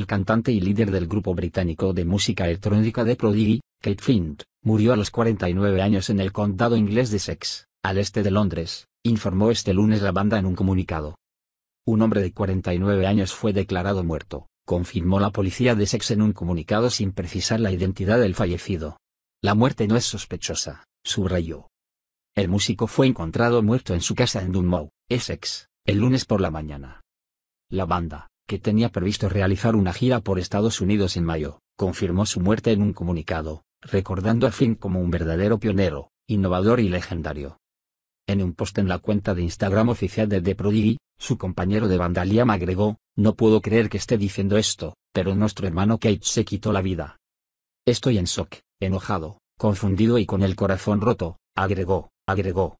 el cantante y líder del grupo británico de música electrónica de Prodigy, Kate Flint, murió a los 49 años en el condado inglés de Essex, al este de Londres, informó este lunes la banda en un comunicado. Un hombre de 49 años fue declarado muerto, confirmó la policía de Essex en un comunicado sin precisar la identidad del fallecido. La muerte no es sospechosa, subrayó. El músico fue encontrado muerto en su casa en Dunmow, Essex, el lunes por la mañana. La banda, que tenía previsto realizar una gira por Estados Unidos en mayo, confirmó su muerte en un comunicado, recordando a Flynn como un verdadero pionero, innovador y legendario. En un post en la cuenta de Instagram oficial de The Prodigy, su compañero de banda agregó, no puedo creer que esté diciendo esto, pero nuestro hermano Kate se quitó la vida. Estoy en shock, enojado, confundido y con el corazón roto, agregó, agregó.